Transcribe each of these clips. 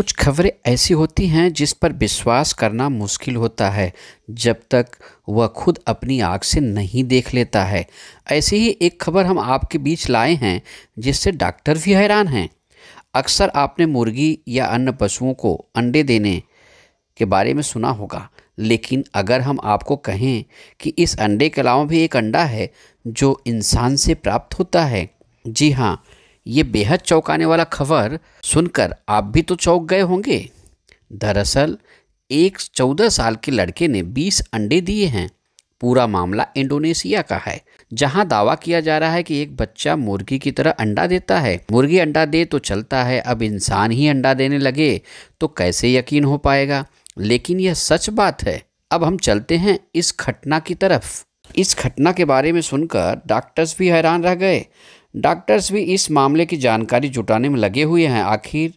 कुछ खबरें ऐसी होती हैं जिस पर विश्वास करना मुश्किल होता है जब तक वह खुद अपनी आँख से नहीं देख लेता है ऐसी ही एक खबर हम आपके बीच लाए हैं जिससे डॉक्टर भी हैरान हैं अक्सर आपने मुर्गी या अन्य पशुओं को अंडे देने के बारे में सुना होगा लेकिन अगर हम आपको कहें कि इस अंडे के अलावा भी एक अंडा है जो इंसान से प्राप्त होता है जी हाँ ये बेहद चौंकाने वाला खबर सुनकर आप भी तो चौंक गए होंगे दरअसल एक चौदह साल के लड़के ने बीस अंडे दिए हैं पूरा मामला इंडोनेशिया का है जहां दावा किया जा रहा है कि एक बच्चा मुर्गी की तरह अंडा देता है मुर्गी अंडा दे तो चलता है अब इंसान ही अंडा देने लगे तो कैसे यकीन हो पाएगा लेकिन यह सच बात है अब हम चलते हैं इस घटना की तरफ इस घटना के बारे में सुनकर डॉक्टर्स भी हैरान रह गए डॉक्टर्स भी इस मामले की जानकारी जुटाने में लगे हुए हैं आखिर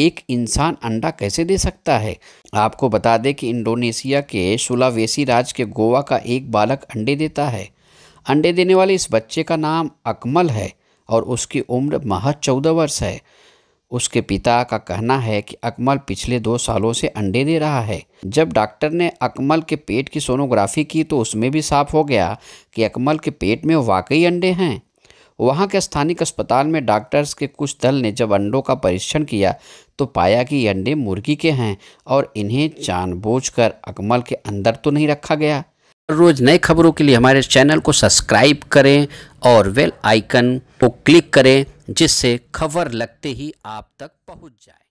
एक इंसान अंडा कैसे दे सकता है आपको बता दें कि इंडोनेशिया के सुलावेसी राज्य के गोवा का एक बालक अंडे देता है अंडे देने वाले इस बच्चे का नाम अकमल है और उसकी उम्र महज चौदह वर्ष है उसके पिता का कहना है कि अकमल पिछले दो सालों से अंडे दे रहा है जब डॉक्टर ने अकमल के पेट की सोनोग्राफी की तो उसमें भी साफ हो गया कि अकमल के पेट में वाकई अंडे हैं वहाँ के स्थानीय अस्पताल में डॉक्टर्स के कुछ दल ने जब अंडों का परीक्षण किया तो पाया कि ये अंडे मुर्गी के हैं और इन्हें जानबूझकर अकमल के अंदर तो नहीं रखा गया हर रोज़ नए खबरों के लिए हमारे चैनल को सब्सक्राइब करें और वेल आइकन को क्लिक करें जिससे खबर लगते ही आप तक पहुंच जाए